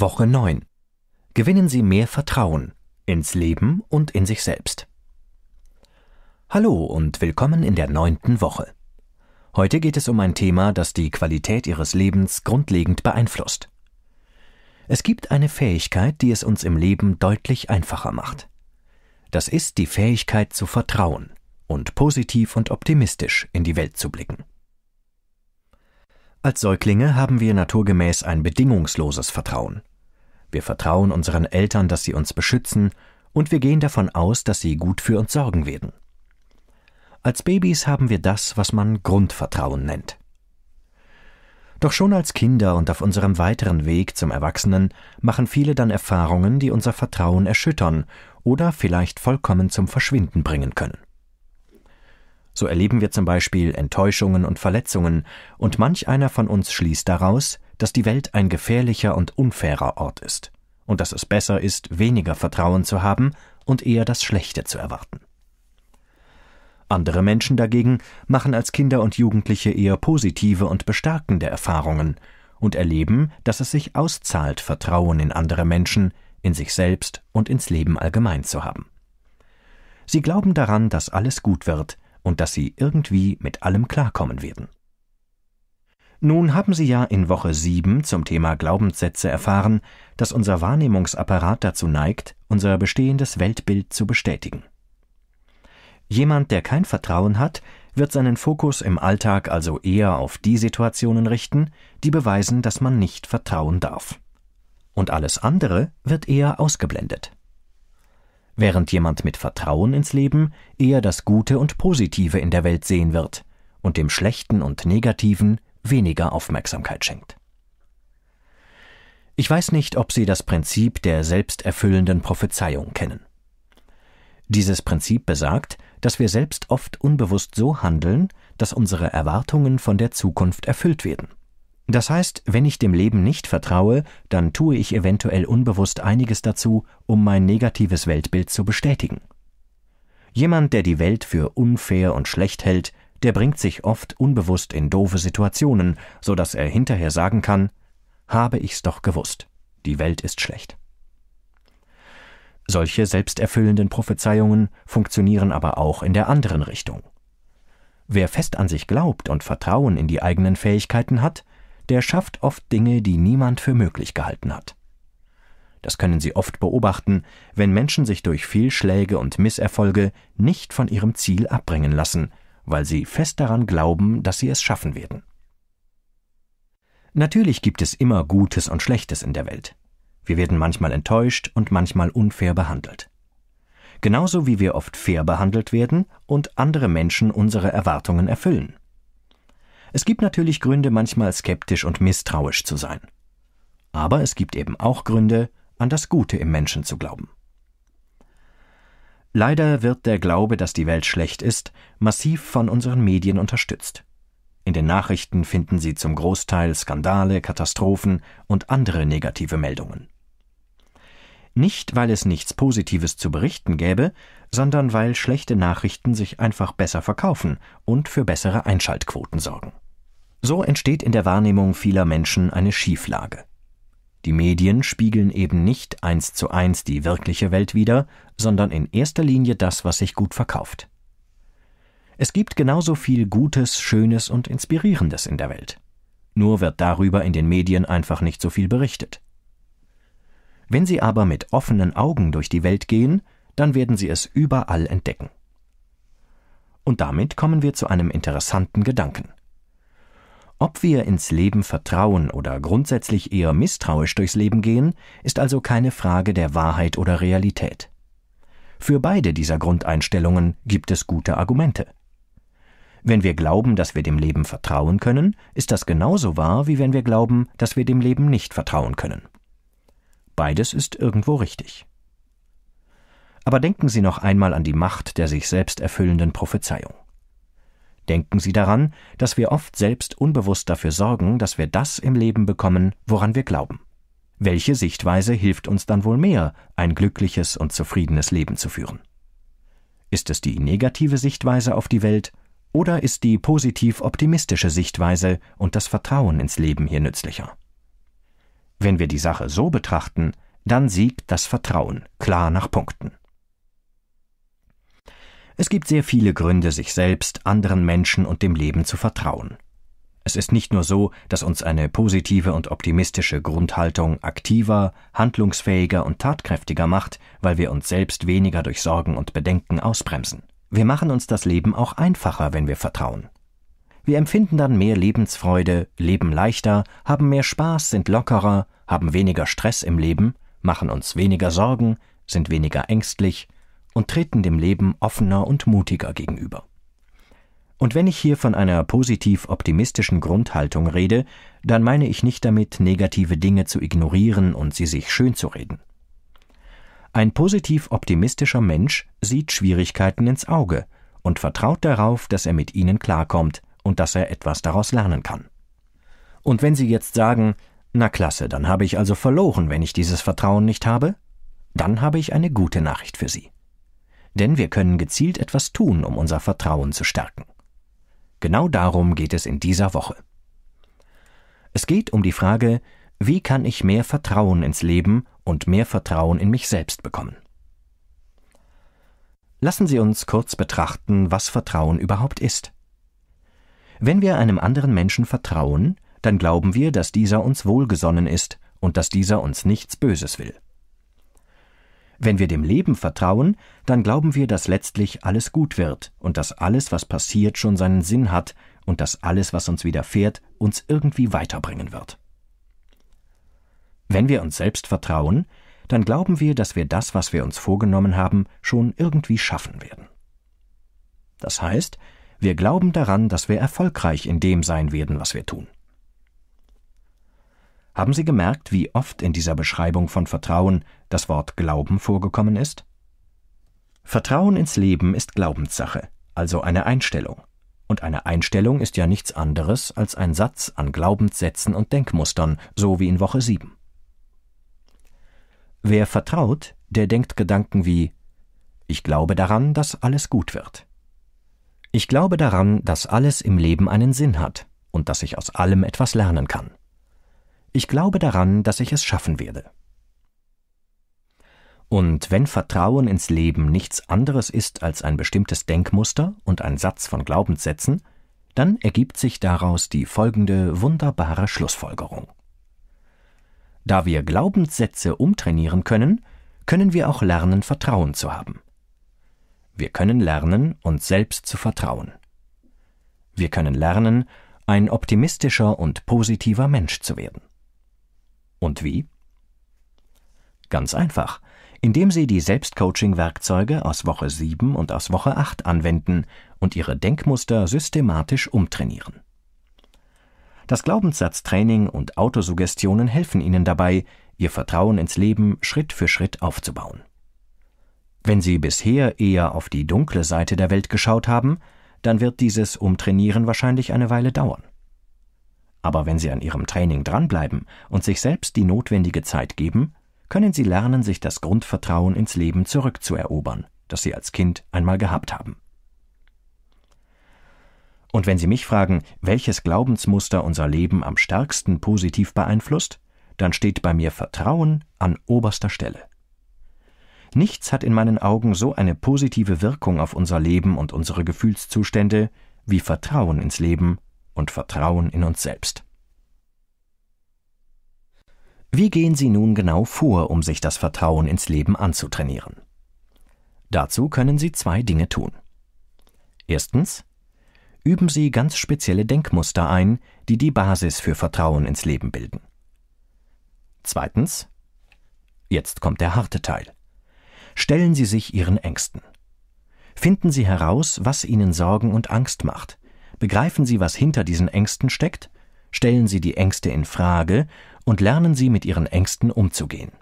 Woche 9. Gewinnen Sie mehr Vertrauen ins Leben und in sich selbst. Hallo und willkommen in der neunten Woche. Heute geht es um ein Thema, das die Qualität Ihres Lebens grundlegend beeinflusst. Es gibt eine Fähigkeit, die es uns im Leben deutlich einfacher macht. Das ist die Fähigkeit zu vertrauen und positiv und optimistisch in die Welt zu blicken. Als Säuglinge haben wir naturgemäß ein bedingungsloses Vertrauen. Wir vertrauen unseren Eltern, dass sie uns beschützen, und wir gehen davon aus, dass sie gut für uns sorgen werden. Als Babys haben wir das, was man Grundvertrauen nennt. Doch schon als Kinder und auf unserem weiteren Weg zum Erwachsenen machen viele dann Erfahrungen, die unser Vertrauen erschüttern oder vielleicht vollkommen zum Verschwinden bringen können. So erleben wir zum Beispiel Enttäuschungen und Verletzungen, und manch einer von uns schließt daraus, dass die Welt ein gefährlicher und unfairer Ort ist, und dass es besser ist, weniger Vertrauen zu haben und eher das Schlechte zu erwarten. Andere Menschen dagegen machen als Kinder und Jugendliche eher positive und bestärkende Erfahrungen und erleben, dass es sich auszahlt, Vertrauen in andere Menschen, in sich selbst und ins Leben allgemein zu haben. Sie glauben daran, dass alles gut wird, und dass sie irgendwie mit allem klarkommen werden. Nun haben Sie ja in Woche 7 zum Thema Glaubenssätze erfahren, dass unser Wahrnehmungsapparat dazu neigt, unser bestehendes Weltbild zu bestätigen. Jemand, der kein Vertrauen hat, wird seinen Fokus im Alltag also eher auf die Situationen richten, die beweisen, dass man nicht vertrauen darf. Und alles andere wird eher ausgeblendet während jemand mit Vertrauen ins Leben eher das Gute und Positive in der Welt sehen wird und dem Schlechten und Negativen weniger Aufmerksamkeit schenkt. Ich weiß nicht, ob Sie das Prinzip der selbsterfüllenden Prophezeiung kennen. Dieses Prinzip besagt, dass wir selbst oft unbewusst so handeln, dass unsere Erwartungen von der Zukunft erfüllt werden. Das heißt, wenn ich dem Leben nicht vertraue, dann tue ich eventuell unbewusst einiges dazu, um mein negatives Weltbild zu bestätigen. Jemand, der die Welt für unfair und schlecht hält, der bringt sich oft unbewusst in doofe Situationen, so dass er hinterher sagen kann, habe ich's doch gewusst, die Welt ist schlecht. Solche selbsterfüllenden Prophezeiungen funktionieren aber auch in der anderen Richtung. Wer fest an sich glaubt und Vertrauen in die eigenen Fähigkeiten hat, der schafft oft Dinge, die niemand für möglich gehalten hat. Das können Sie oft beobachten, wenn Menschen sich durch Fehlschläge und Misserfolge nicht von ihrem Ziel abbringen lassen, weil sie fest daran glauben, dass sie es schaffen werden. Natürlich gibt es immer Gutes und Schlechtes in der Welt. Wir werden manchmal enttäuscht und manchmal unfair behandelt. Genauso wie wir oft fair behandelt werden und andere Menschen unsere Erwartungen erfüllen. Es gibt natürlich Gründe, manchmal skeptisch und misstrauisch zu sein. Aber es gibt eben auch Gründe, an das Gute im Menschen zu glauben. Leider wird der Glaube, dass die Welt schlecht ist, massiv von unseren Medien unterstützt. In den Nachrichten finden Sie zum Großteil Skandale, Katastrophen und andere negative Meldungen. Nicht, weil es nichts Positives zu berichten gäbe, sondern weil schlechte Nachrichten sich einfach besser verkaufen und für bessere Einschaltquoten sorgen. So entsteht in der Wahrnehmung vieler Menschen eine Schieflage. Die Medien spiegeln eben nicht eins zu eins die wirkliche Welt wider, sondern in erster Linie das, was sich gut verkauft. Es gibt genauso viel Gutes, Schönes und Inspirierendes in der Welt. Nur wird darüber in den Medien einfach nicht so viel berichtet. Wenn Sie aber mit offenen Augen durch die Welt gehen, dann werden Sie es überall entdecken. Und damit kommen wir zu einem interessanten Gedanken. Ob wir ins Leben vertrauen oder grundsätzlich eher misstrauisch durchs Leben gehen, ist also keine Frage der Wahrheit oder Realität. Für beide dieser Grundeinstellungen gibt es gute Argumente. Wenn wir glauben, dass wir dem Leben vertrauen können, ist das genauso wahr, wie wenn wir glauben, dass wir dem Leben nicht vertrauen können. Beides ist irgendwo richtig. Aber denken Sie noch einmal an die Macht der sich selbst erfüllenden Prophezeiung. Denken Sie daran, dass wir oft selbst unbewusst dafür sorgen, dass wir das im Leben bekommen, woran wir glauben. Welche Sichtweise hilft uns dann wohl mehr, ein glückliches und zufriedenes Leben zu führen? Ist es die negative Sichtweise auf die Welt oder ist die positiv optimistische Sichtweise und das Vertrauen ins Leben hier nützlicher? Wenn wir die Sache so betrachten, dann siegt das Vertrauen klar nach Punkten. Es gibt sehr viele Gründe, sich selbst, anderen Menschen und dem Leben zu vertrauen. Es ist nicht nur so, dass uns eine positive und optimistische Grundhaltung aktiver, handlungsfähiger und tatkräftiger macht, weil wir uns selbst weniger durch Sorgen und Bedenken ausbremsen. Wir machen uns das Leben auch einfacher, wenn wir vertrauen. Wir empfinden dann mehr Lebensfreude, leben leichter, haben mehr Spaß, sind lockerer, haben weniger Stress im Leben, machen uns weniger Sorgen, sind weniger ängstlich, und treten dem Leben offener und mutiger gegenüber. Und wenn ich hier von einer positiv optimistischen Grundhaltung rede, dann meine ich nicht damit, negative Dinge zu ignorieren und sie sich schönzureden. Ein positiv optimistischer Mensch sieht Schwierigkeiten ins Auge und vertraut darauf, dass er mit ihnen klarkommt und dass er etwas daraus lernen kann. Und wenn Sie jetzt sagen, na klasse, dann habe ich also verloren, wenn ich dieses Vertrauen nicht habe, dann habe ich eine gute Nachricht für Sie denn wir können gezielt etwas tun, um unser Vertrauen zu stärken. Genau darum geht es in dieser Woche. Es geht um die Frage, wie kann ich mehr Vertrauen ins Leben und mehr Vertrauen in mich selbst bekommen? Lassen Sie uns kurz betrachten, was Vertrauen überhaupt ist. Wenn wir einem anderen Menschen vertrauen, dann glauben wir, dass dieser uns wohlgesonnen ist und dass dieser uns nichts Böses will. Wenn wir dem Leben vertrauen, dann glauben wir, dass letztlich alles gut wird und dass alles, was passiert, schon seinen Sinn hat und dass alles, was uns widerfährt, uns irgendwie weiterbringen wird. Wenn wir uns selbst vertrauen, dann glauben wir, dass wir das, was wir uns vorgenommen haben, schon irgendwie schaffen werden. Das heißt, wir glauben daran, dass wir erfolgreich in dem sein werden, was wir tun. Haben Sie gemerkt, wie oft in dieser Beschreibung von Vertrauen das Wort Glauben vorgekommen ist? Vertrauen ins Leben ist Glaubenssache, also eine Einstellung. Und eine Einstellung ist ja nichts anderes als ein Satz an Glaubenssätzen und Denkmustern, so wie in Woche 7. Wer vertraut, der denkt Gedanken wie Ich glaube daran, dass alles gut wird. Ich glaube daran, dass alles im Leben einen Sinn hat und dass ich aus allem etwas lernen kann. Ich glaube daran, dass ich es schaffen werde. Und wenn Vertrauen ins Leben nichts anderes ist als ein bestimmtes Denkmuster und ein Satz von Glaubenssätzen, dann ergibt sich daraus die folgende wunderbare Schlussfolgerung. Da wir Glaubenssätze umtrainieren können, können wir auch lernen, Vertrauen zu haben. Wir können lernen, uns selbst zu vertrauen. Wir können lernen, ein optimistischer und positiver Mensch zu werden. Und wie? Ganz einfach indem sie die Selbstcoaching-Werkzeuge aus Woche 7 und aus Woche 8 anwenden und ihre Denkmuster systematisch umtrainieren. Das Glaubenssatztraining und Autosuggestionen helfen ihnen dabei, ihr Vertrauen ins Leben Schritt für Schritt aufzubauen. Wenn sie bisher eher auf die dunkle Seite der Welt geschaut haben, dann wird dieses Umtrainieren wahrscheinlich eine Weile dauern. Aber wenn sie an ihrem Training dranbleiben und sich selbst die notwendige Zeit geben, können sie lernen, sich das Grundvertrauen ins Leben zurückzuerobern, das sie als Kind einmal gehabt haben. Und wenn Sie mich fragen, welches Glaubensmuster unser Leben am stärksten positiv beeinflusst, dann steht bei mir Vertrauen an oberster Stelle. Nichts hat in meinen Augen so eine positive Wirkung auf unser Leben und unsere Gefühlszustände wie Vertrauen ins Leben und Vertrauen in uns selbst. Wie gehen Sie nun genau vor, um sich das Vertrauen ins Leben anzutrainieren? Dazu können Sie zwei Dinge tun. Erstens. Üben Sie ganz spezielle Denkmuster ein, die die Basis für Vertrauen ins Leben bilden. Zweitens. Jetzt kommt der harte Teil. Stellen Sie sich Ihren Ängsten. Finden Sie heraus, was Ihnen Sorgen und Angst macht. Begreifen Sie, was hinter diesen Ängsten steckt. Stellen Sie die Ängste in Frage und lernen Sie mit Ihren Ängsten umzugehen.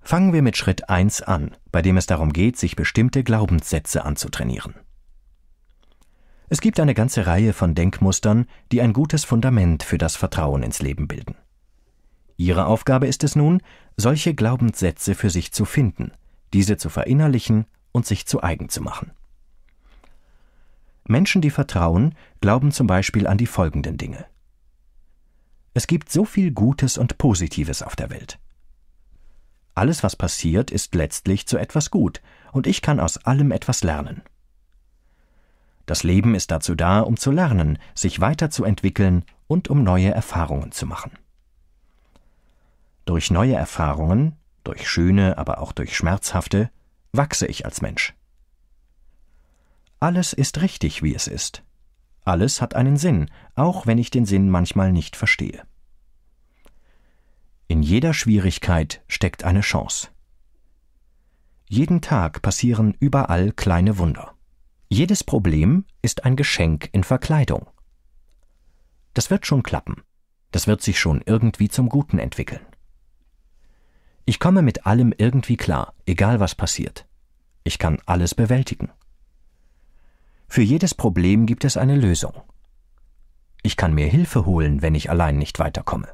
Fangen wir mit Schritt 1 an, bei dem es darum geht, sich bestimmte Glaubenssätze anzutrainieren. Es gibt eine ganze Reihe von Denkmustern, die ein gutes Fundament für das Vertrauen ins Leben bilden. Ihre Aufgabe ist es nun, solche Glaubenssätze für sich zu finden, diese zu verinnerlichen und sich zu eigen zu machen. Menschen, die vertrauen, glauben zum Beispiel an die folgenden Dinge. Es gibt so viel Gutes und Positives auf der Welt. Alles, was passiert, ist letztlich zu etwas gut, und ich kann aus allem etwas lernen. Das Leben ist dazu da, um zu lernen, sich weiterzuentwickeln und um neue Erfahrungen zu machen. Durch neue Erfahrungen, durch schöne, aber auch durch schmerzhafte, wachse ich als Mensch. Alles ist richtig, wie es ist. Alles hat einen Sinn, auch wenn ich den Sinn manchmal nicht verstehe. In jeder Schwierigkeit steckt eine Chance. Jeden Tag passieren überall kleine Wunder. Jedes Problem ist ein Geschenk in Verkleidung. Das wird schon klappen. Das wird sich schon irgendwie zum Guten entwickeln. Ich komme mit allem irgendwie klar, egal was passiert. Ich kann alles bewältigen. Für jedes Problem gibt es eine Lösung. Ich kann mir Hilfe holen, wenn ich allein nicht weiterkomme.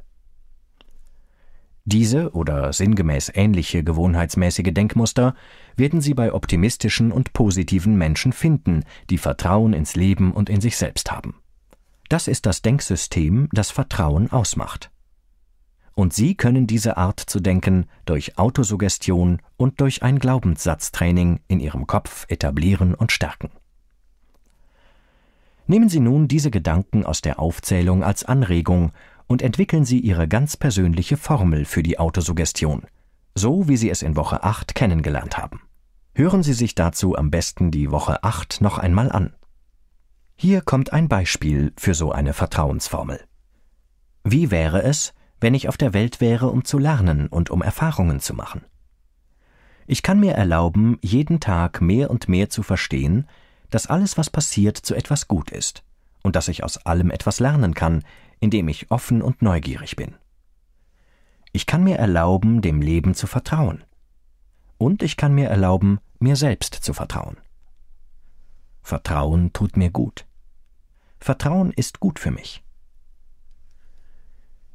Diese oder sinngemäß ähnliche gewohnheitsmäßige Denkmuster werden Sie bei optimistischen und positiven Menschen finden, die Vertrauen ins Leben und in sich selbst haben. Das ist das Denksystem, das Vertrauen ausmacht. Und Sie können diese Art zu denken durch Autosuggestion und durch ein Glaubenssatztraining in Ihrem Kopf etablieren und stärken. Nehmen Sie nun diese Gedanken aus der Aufzählung als Anregung und entwickeln Sie Ihre ganz persönliche Formel für die Autosuggestion, so wie Sie es in Woche 8 kennengelernt haben. Hören Sie sich dazu am besten die Woche 8 noch einmal an. Hier kommt ein Beispiel für so eine Vertrauensformel. Wie wäre es, wenn ich auf der Welt wäre, um zu lernen und um Erfahrungen zu machen? Ich kann mir erlauben, jeden Tag mehr und mehr zu verstehen, dass alles, was passiert, zu etwas gut ist und dass ich aus allem etwas lernen kann, indem ich offen und neugierig bin. Ich kann mir erlauben, dem Leben zu vertrauen. Und ich kann mir erlauben, mir selbst zu vertrauen. Vertrauen tut mir gut. Vertrauen ist gut für mich.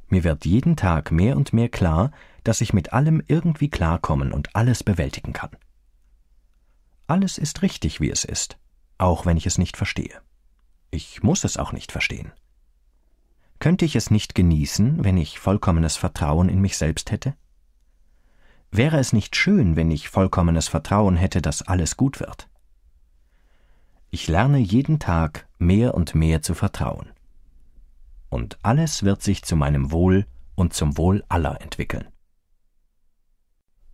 Mir wird jeden Tag mehr und mehr klar, dass ich mit allem irgendwie klarkommen und alles bewältigen kann. Alles ist richtig, wie es ist auch wenn ich es nicht verstehe. Ich muss es auch nicht verstehen. Könnte ich es nicht genießen, wenn ich vollkommenes Vertrauen in mich selbst hätte? Wäre es nicht schön, wenn ich vollkommenes Vertrauen hätte, dass alles gut wird? Ich lerne jeden Tag mehr und mehr zu vertrauen. Und alles wird sich zu meinem Wohl und zum Wohl aller entwickeln.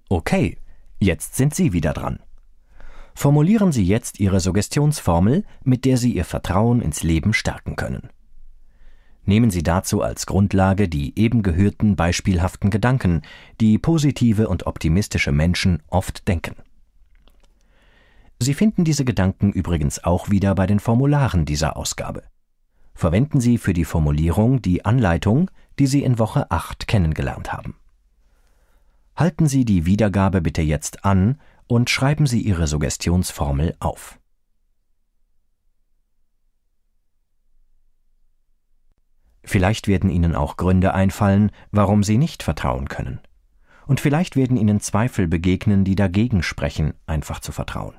Okay, jetzt sind Sie wieder dran. Formulieren Sie jetzt Ihre Suggestionsformel, mit der Sie Ihr Vertrauen ins Leben stärken können. Nehmen Sie dazu als Grundlage die eben gehörten beispielhaften Gedanken, die positive und optimistische Menschen oft denken. Sie finden diese Gedanken übrigens auch wieder bei den Formularen dieser Ausgabe. Verwenden Sie für die Formulierung die Anleitung, die Sie in Woche 8 kennengelernt haben. Halten Sie die Wiedergabe bitte jetzt an und schreiben Sie Ihre Suggestionsformel auf. Vielleicht werden Ihnen auch Gründe einfallen, warum Sie nicht vertrauen können. Und vielleicht werden Ihnen Zweifel begegnen, die dagegen sprechen, einfach zu vertrauen.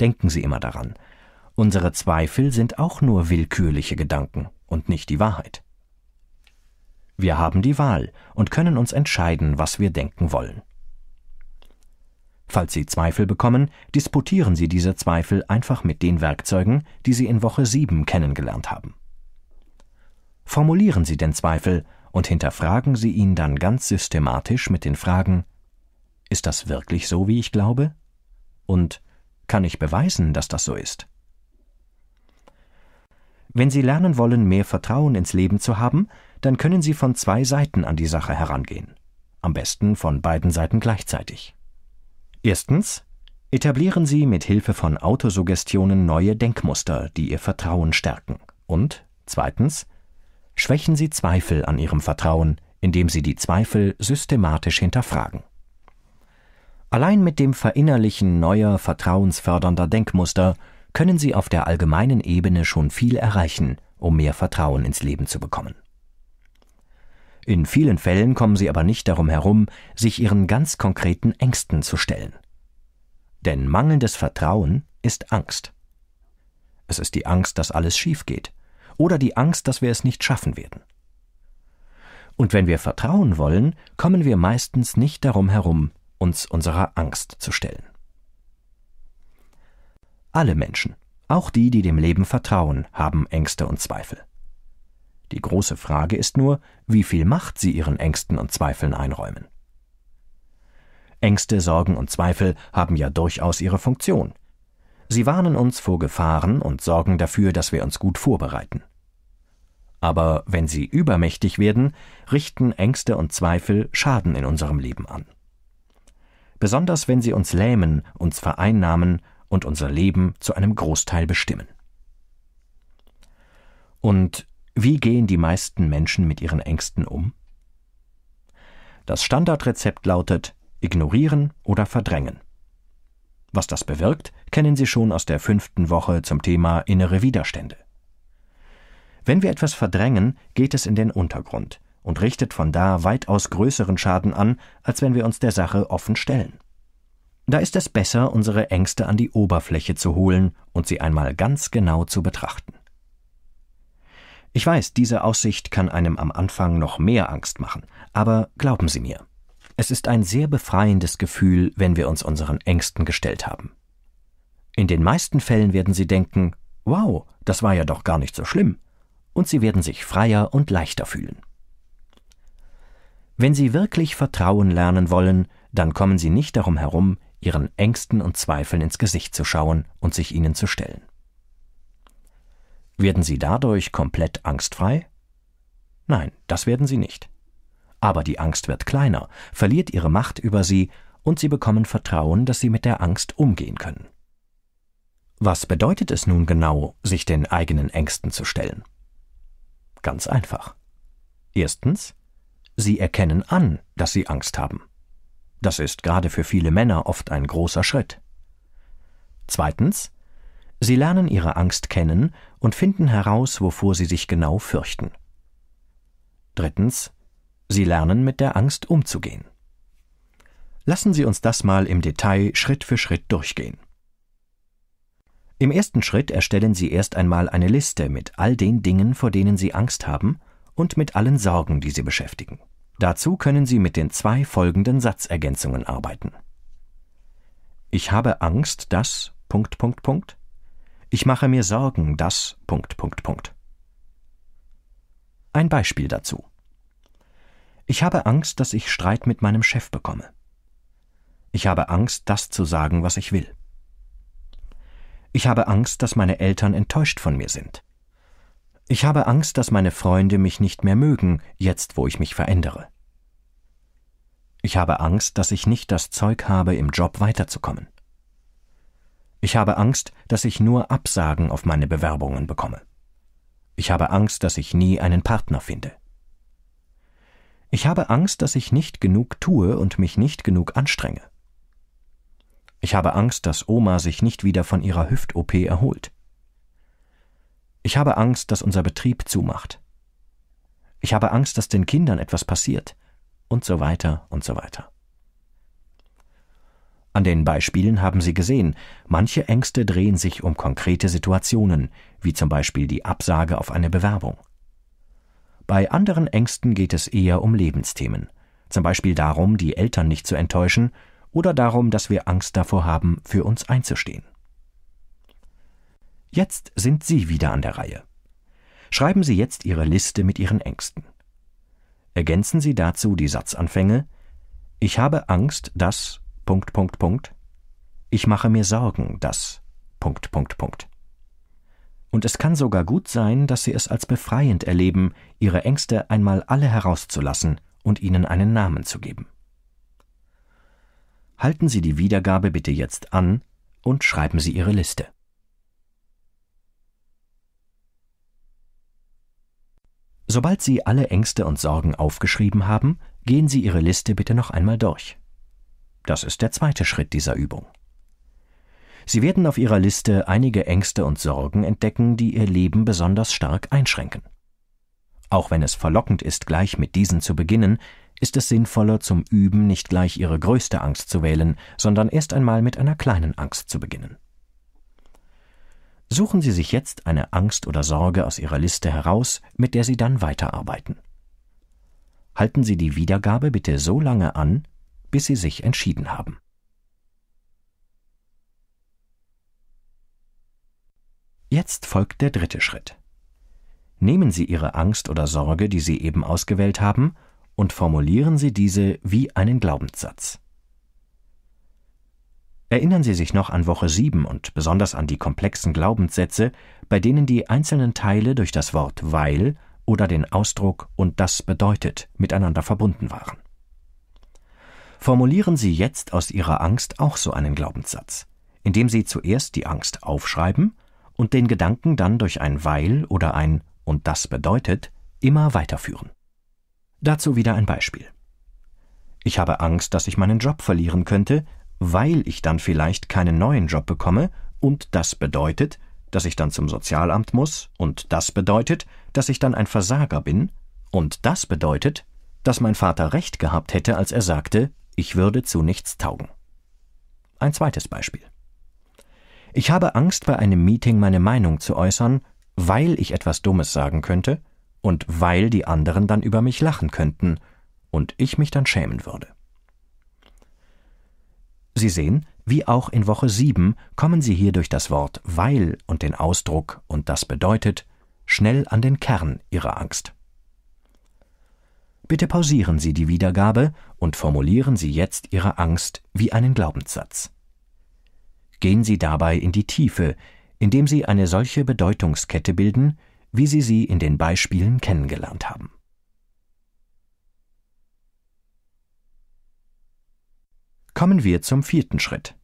Denken Sie immer daran, unsere Zweifel sind auch nur willkürliche Gedanken und nicht die Wahrheit. Wir haben die Wahl und können uns entscheiden, was wir denken wollen. Falls Sie Zweifel bekommen, disputieren Sie diese Zweifel einfach mit den Werkzeugen, die Sie in Woche 7 kennengelernt haben. Formulieren Sie den Zweifel und hinterfragen Sie ihn dann ganz systematisch mit den Fragen Ist das wirklich so, wie ich glaube? Und kann ich beweisen, dass das so ist? Wenn Sie lernen wollen, mehr Vertrauen ins Leben zu haben, dann können Sie von zwei Seiten an die Sache herangehen. Am besten von beiden Seiten gleichzeitig. Erstens. Etablieren Sie mit Hilfe von Autosuggestionen neue Denkmuster, die Ihr Vertrauen stärken. Und zweitens. Schwächen Sie Zweifel an Ihrem Vertrauen, indem Sie die Zweifel systematisch hinterfragen. Allein mit dem Verinnerlichen neuer vertrauensfördernder Denkmuster können Sie auf der allgemeinen Ebene schon viel erreichen, um mehr Vertrauen ins Leben zu bekommen. In vielen Fällen kommen sie aber nicht darum herum, sich ihren ganz konkreten Ängsten zu stellen. Denn mangelndes Vertrauen ist Angst. Es ist die Angst, dass alles schief geht, oder die Angst, dass wir es nicht schaffen werden. Und wenn wir vertrauen wollen, kommen wir meistens nicht darum herum, uns unserer Angst zu stellen. Alle Menschen, auch die, die dem Leben vertrauen, haben Ängste und Zweifel. Die große Frage ist nur, wie viel Macht sie ihren Ängsten und Zweifeln einräumen. Ängste, Sorgen und Zweifel haben ja durchaus ihre Funktion. Sie warnen uns vor Gefahren und sorgen dafür, dass wir uns gut vorbereiten. Aber wenn sie übermächtig werden, richten Ängste und Zweifel Schaden in unserem Leben an. Besonders wenn sie uns lähmen, uns vereinnahmen und unser Leben zu einem Großteil bestimmen. Und wie gehen die meisten Menschen mit ihren Ängsten um? Das Standardrezept lautet ignorieren oder verdrängen. Was das bewirkt, kennen Sie schon aus der fünften Woche zum Thema innere Widerstände. Wenn wir etwas verdrängen, geht es in den Untergrund und richtet von da weitaus größeren Schaden an, als wenn wir uns der Sache offen stellen. Da ist es besser, unsere Ängste an die Oberfläche zu holen und sie einmal ganz genau zu betrachten. Ich weiß, diese Aussicht kann einem am Anfang noch mehr Angst machen, aber glauben Sie mir, es ist ein sehr befreiendes Gefühl, wenn wir uns unseren Ängsten gestellt haben. In den meisten Fällen werden Sie denken, wow, das war ja doch gar nicht so schlimm, und Sie werden sich freier und leichter fühlen. Wenn Sie wirklich Vertrauen lernen wollen, dann kommen Sie nicht darum herum, Ihren Ängsten und Zweifeln ins Gesicht zu schauen und sich ihnen zu stellen. Werden Sie dadurch komplett angstfrei? Nein, das werden Sie nicht. Aber die Angst wird kleiner, verliert ihre Macht über Sie und Sie bekommen Vertrauen, dass Sie mit der Angst umgehen können. Was bedeutet es nun genau, sich den eigenen Ängsten zu stellen? Ganz einfach. Erstens, Sie erkennen an, dass Sie Angst haben. Das ist gerade für viele Männer oft ein großer Schritt. Zweitens, Sie lernen ihre Angst kennen und finden heraus, wovor sie sich genau fürchten. Drittens. Sie lernen mit der Angst umzugehen. Lassen Sie uns das mal im Detail Schritt für Schritt durchgehen. Im ersten Schritt erstellen Sie erst einmal eine Liste mit all den Dingen, vor denen Sie Angst haben und mit allen Sorgen, die Sie beschäftigen. Dazu können Sie mit den zwei folgenden Satzergänzungen arbeiten. Ich habe Angst, dass Punkt, Punkt, Punkt. Ich mache mir Sorgen, dass. Punkt, Punkt, Punkt. Ein Beispiel dazu. Ich habe Angst, dass ich Streit mit meinem Chef bekomme. Ich habe Angst, das zu sagen, was ich will. Ich habe Angst, dass meine Eltern enttäuscht von mir sind. Ich habe Angst, dass meine Freunde mich nicht mehr mögen, jetzt wo ich mich verändere. Ich habe Angst, dass ich nicht das Zeug habe, im Job weiterzukommen. Ich habe Angst, dass ich nur Absagen auf meine Bewerbungen bekomme. Ich habe Angst, dass ich nie einen Partner finde. Ich habe Angst, dass ich nicht genug tue und mich nicht genug anstrenge. Ich habe Angst, dass Oma sich nicht wieder von ihrer Hüft-OP erholt. Ich habe Angst, dass unser Betrieb zumacht. Ich habe Angst, dass den Kindern etwas passiert. Und so weiter und so weiter. An den Beispielen haben Sie gesehen, manche Ängste drehen sich um konkrete Situationen, wie zum Beispiel die Absage auf eine Bewerbung. Bei anderen Ängsten geht es eher um Lebensthemen, zum Beispiel darum, die Eltern nicht zu enttäuschen oder darum, dass wir Angst davor haben, für uns einzustehen. Jetzt sind Sie wieder an der Reihe. Schreiben Sie jetzt Ihre Liste mit Ihren Ängsten. Ergänzen Sie dazu die Satzanfänge Ich habe Angst, dass Punkt, Punkt, Punkt. Ich mache mir Sorgen, dass. Punkt, Punkt, Punkt. Und es kann sogar gut sein, dass sie es als befreiend erleben, ihre Ängste einmal alle herauszulassen und ihnen einen Namen zu geben. Halten Sie die Wiedergabe bitte jetzt an und schreiben Sie Ihre Liste. Sobald Sie alle Ängste und Sorgen aufgeschrieben haben, gehen Sie Ihre Liste bitte noch einmal durch. Das ist der zweite Schritt dieser Übung. Sie werden auf Ihrer Liste einige Ängste und Sorgen entdecken, die Ihr Leben besonders stark einschränken. Auch wenn es verlockend ist, gleich mit diesen zu beginnen, ist es sinnvoller, zum Üben nicht gleich Ihre größte Angst zu wählen, sondern erst einmal mit einer kleinen Angst zu beginnen. Suchen Sie sich jetzt eine Angst oder Sorge aus Ihrer Liste heraus, mit der Sie dann weiterarbeiten. Halten Sie die Wiedergabe bitte so lange an, bis sie sich entschieden haben. Jetzt folgt der dritte Schritt. Nehmen Sie Ihre Angst oder Sorge, die Sie eben ausgewählt haben, und formulieren Sie diese wie einen Glaubenssatz. Erinnern Sie sich noch an Woche 7 und besonders an die komplexen Glaubenssätze, bei denen die einzelnen Teile durch das Wort weil oder den Ausdruck und das bedeutet miteinander verbunden waren. Formulieren Sie jetzt aus Ihrer Angst auch so einen Glaubenssatz, indem Sie zuerst die Angst aufschreiben und den Gedanken dann durch ein Weil oder ein und das bedeutet immer weiterführen. Dazu wieder ein Beispiel. Ich habe Angst, dass ich meinen Job verlieren könnte, weil ich dann vielleicht keinen neuen Job bekomme und das bedeutet, dass ich dann zum Sozialamt muss und das bedeutet, dass ich dann ein Versager bin und das bedeutet, dass mein Vater recht gehabt hätte, als er sagte, ich würde zu nichts taugen. Ein zweites Beispiel. Ich habe Angst, bei einem Meeting meine Meinung zu äußern, weil ich etwas Dummes sagen könnte und weil die anderen dann über mich lachen könnten und ich mich dann schämen würde. Sie sehen, wie auch in Woche 7 kommen Sie hier durch das Wort weil und den Ausdruck und das bedeutet schnell an den Kern Ihrer Angst. Bitte pausieren Sie die Wiedergabe und formulieren Sie jetzt Ihre Angst wie einen Glaubenssatz. Gehen Sie dabei in die Tiefe, indem Sie eine solche Bedeutungskette bilden, wie Sie sie in den Beispielen kennengelernt haben. Kommen wir zum vierten Schritt.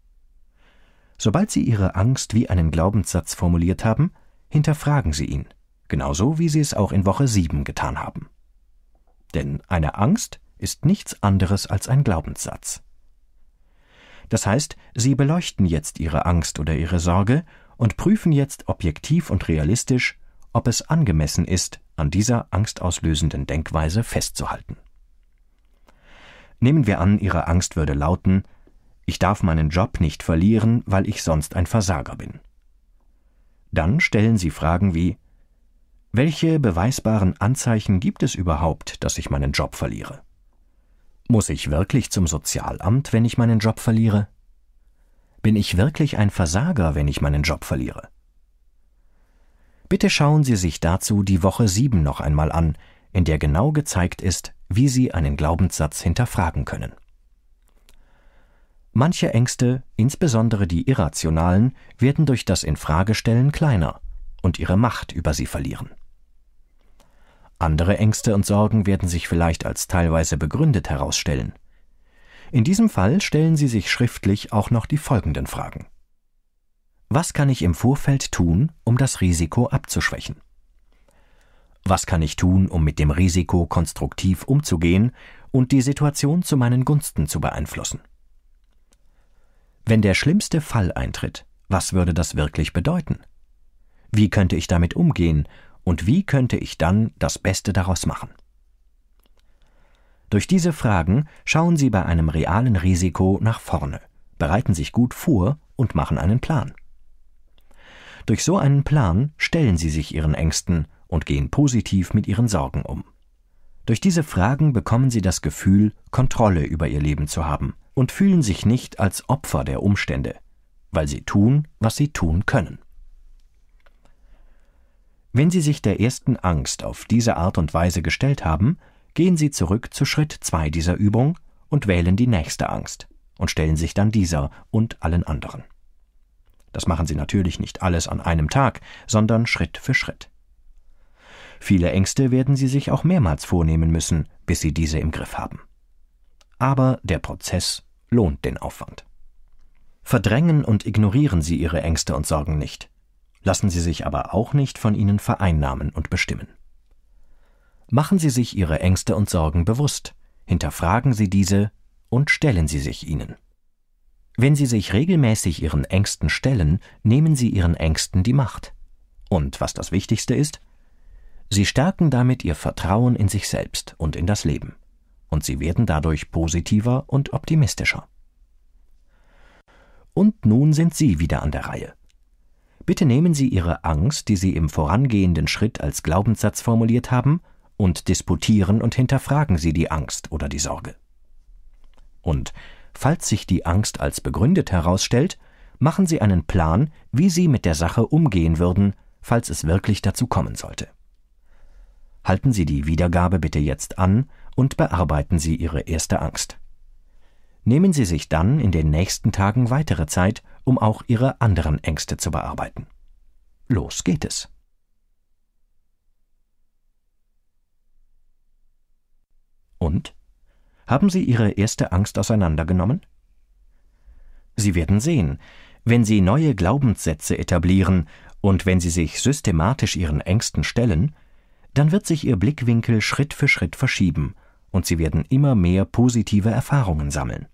Sobald Sie Ihre Angst wie einen Glaubenssatz formuliert haben, hinterfragen Sie ihn, genauso wie Sie es auch in Woche 7 getan haben. Denn eine Angst ist nichts anderes als ein Glaubenssatz. Das heißt, Sie beleuchten jetzt Ihre Angst oder Ihre Sorge und prüfen jetzt objektiv und realistisch, ob es angemessen ist, an dieser angstauslösenden Denkweise festzuhalten. Nehmen wir an, Ihre Angst würde lauten, ich darf meinen Job nicht verlieren, weil ich sonst ein Versager bin. Dann stellen Sie Fragen wie welche beweisbaren Anzeichen gibt es überhaupt, dass ich meinen Job verliere? Muss ich wirklich zum Sozialamt, wenn ich meinen Job verliere? Bin ich wirklich ein Versager, wenn ich meinen Job verliere? Bitte schauen Sie sich dazu die Woche 7 noch einmal an, in der genau gezeigt ist, wie Sie einen Glaubenssatz hinterfragen können. Manche Ängste, insbesondere die irrationalen, werden durch das Infragestellen kleiner und ihre Macht über sie verlieren. Andere Ängste und Sorgen werden sich vielleicht als teilweise begründet herausstellen. In diesem Fall stellen Sie sich schriftlich auch noch die folgenden Fragen. Was kann ich im Vorfeld tun, um das Risiko abzuschwächen? Was kann ich tun, um mit dem Risiko konstruktiv umzugehen und die Situation zu meinen Gunsten zu beeinflussen? Wenn der schlimmste Fall eintritt, was würde das wirklich bedeuten? Wie könnte ich damit umgehen und wie könnte ich dann das Beste daraus machen? Durch diese Fragen schauen Sie bei einem realen Risiko nach vorne, bereiten sich gut vor und machen einen Plan. Durch so einen Plan stellen Sie sich Ihren Ängsten und gehen positiv mit Ihren Sorgen um. Durch diese Fragen bekommen Sie das Gefühl, Kontrolle über Ihr Leben zu haben und fühlen sich nicht als Opfer der Umstände, weil Sie tun, was Sie tun können. Wenn Sie sich der ersten Angst auf diese Art und Weise gestellt haben, gehen Sie zurück zu Schritt 2 dieser Übung und wählen die nächste Angst und stellen sich dann dieser und allen anderen. Das machen Sie natürlich nicht alles an einem Tag, sondern Schritt für Schritt. Viele Ängste werden Sie sich auch mehrmals vornehmen müssen, bis Sie diese im Griff haben. Aber der Prozess lohnt den Aufwand. Verdrängen und ignorieren Sie Ihre Ängste und Sorgen nicht lassen Sie sich aber auch nicht von ihnen vereinnahmen und bestimmen. Machen Sie sich Ihre Ängste und Sorgen bewusst, hinterfragen Sie diese und stellen Sie sich ihnen. Wenn Sie sich regelmäßig Ihren Ängsten stellen, nehmen Sie Ihren Ängsten die Macht. Und was das Wichtigste ist, Sie stärken damit Ihr Vertrauen in sich selbst und in das Leben. Und Sie werden dadurch positiver und optimistischer. Und nun sind Sie wieder an der Reihe. Bitte nehmen Sie Ihre Angst, die Sie im vorangehenden Schritt als Glaubenssatz formuliert haben, und disputieren und hinterfragen Sie die Angst oder die Sorge. Und falls sich die Angst als begründet herausstellt, machen Sie einen Plan, wie Sie mit der Sache umgehen würden, falls es wirklich dazu kommen sollte. Halten Sie die Wiedergabe bitte jetzt an und bearbeiten Sie Ihre erste Angst. Nehmen Sie sich dann in den nächsten Tagen weitere Zeit, um auch ihre anderen Ängste zu bearbeiten. Los geht es. Und? Haben Sie Ihre erste Angst auseinandergenommen? Sie werden sehen, wenn Sie neue Glaubenssätze etablieren und wenn Sie sich systematisch Ihren Ängsten stellen, dann wird sich Ihr Blickwinkel Schritt für Schritt verschieben und Sie werden immer mehr positive Erfahrungen sammeln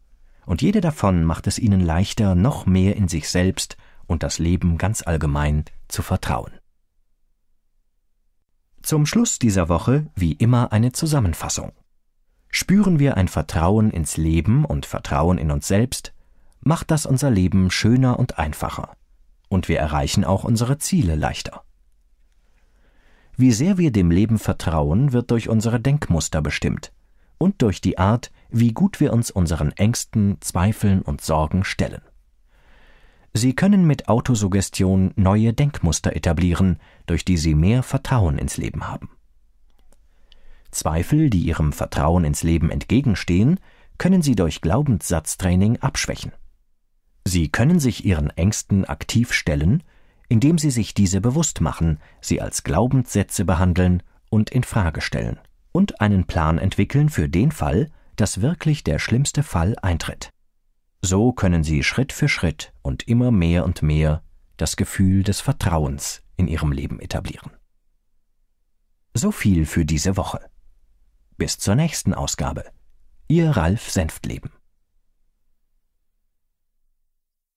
und jede davon macht es ihnen leichter, noch mehr in sich selbst und das Leben ganz allgemein zu vertrauen. Zum Schluss dieser Woche wie immer eine Zusammenfassung. Spüren wir ein Vertrauen ins Leben und Vertrauen in uns selbst, macht das unser Leben schöner und einfacher, und wir erreichen auch unsere Ziele leichter. Wie sehr wir dem Leben vertrauen, wird durch unsere Denkmuster bestimmt und durch die Art, wie gut wir uns unseren Ängsten, Zweifeln und Sorgen stellen. Sie können mit Autosuggestion neue Denkmuster etablieren, durch die Sie mehr Vertrauen ins Leben haben. Zweifel, die Ihrem Vertrauen ins Leben entgegenstehen, können Sie durch Glaubenssatztraining abschwächen. Sie können sich Ihren Ängsten aktiv stellen, indem Sie sich diese bewusst machen, sie als Glaubenssätze behandeln und in Frage stellen und einen Plan entwickeln für den Fall, dass wirklich der schlimmste Fall eintritt. So können sie Schritt für Schritt und immer mehr und mehr das Gefühl des Vertrauens in ihrem Leben etablieren. So viel für diese Woche. Bis zur nächsten Ausgabe. Ihr Ralf Senftleben.